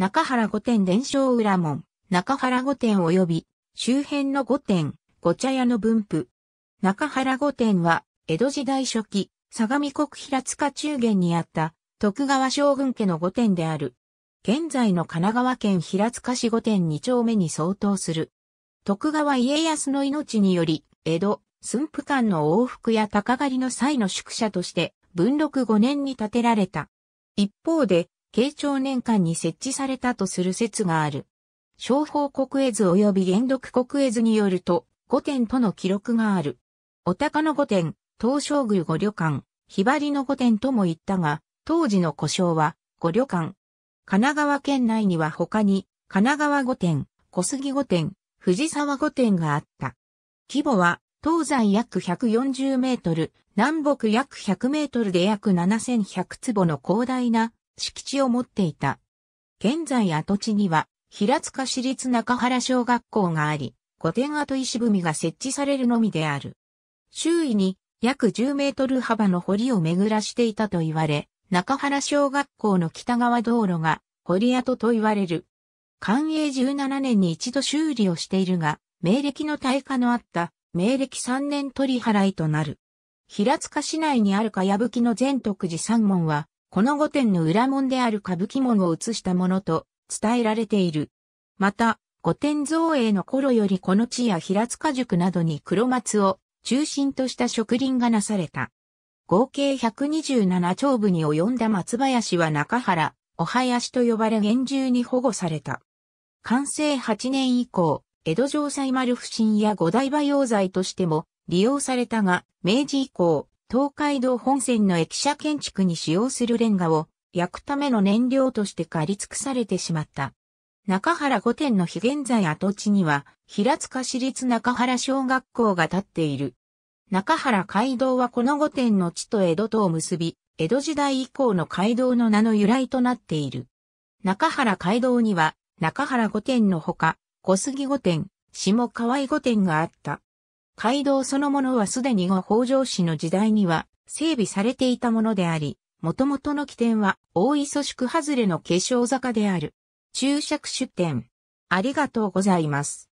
中原御殿伝承裏門、中原御殿及び、周辺の御殿、御茶屋の分布。中原御殿は、江戸時代初期、相模国平塚中元にあった、徳川将軍家の御殿である。現在の神奈川県平塚市御殿二丁目に相当する。徳川家康の命により、江戸、駿府間の往復や鷹狩りの際の宿舎として、文禄五年に建てられた。一方で、慶長年間に設置されたとする説がある。商法国絵図及び元独国絵図によると、5点との記録がある。お高の5点、東照宮御旅館、ひばりの5点とも言ったが、当時の故障は御旅館。神奈川県内には他に、神奈川5点、小杉5点、藤沢5点があった。規模は、東西約140メートル、南北約100メートルで約7100坪の広大な敷地を持っていた。現在跡地には、平塚市立中原小学校があり、古典跡石踏みが設置されるのみである。周囲に約10メートル幅の堀を巡らしていたと言われ、中原小学校の北側道路が堀跡と言われる。寛永17年に一度修理をしているが、明暦の大火のあった明暦3年取り払いとなる。平塚市内にあるかやぶきの全徳寺三門は、この御殿の裏門である歌舞伎門を移したものと伝えられている。また、御殿造営の頃よりこの地や平塚塾などに黒松を中心とした植林がなされた。合計127丁部に及んだ松林は中原、お囃子と呼ばれ厳重に保護された。完成8年以降、江戸城西丸不審や五大馬用材としても利用されたが、明治以降、東海道本線の駅舎建築に使用するレンガを焼くための燃料として借り尽くされてしまった。中原御殿の非現在跡地には、平塚市立中原小学校が建っている。中原街道はこの御殿の地と江戸とを結び、江戸時代以降の街道の名の由来となっている。中原街道には、中原御殿のほか、小杉御殿、下河合御殿があった。街道そのものはすでに後北条氏の時代には整備されていたものであり、もともとの起点は大磯宿外れの化粧坂である。注釈出典。ありがとうございます。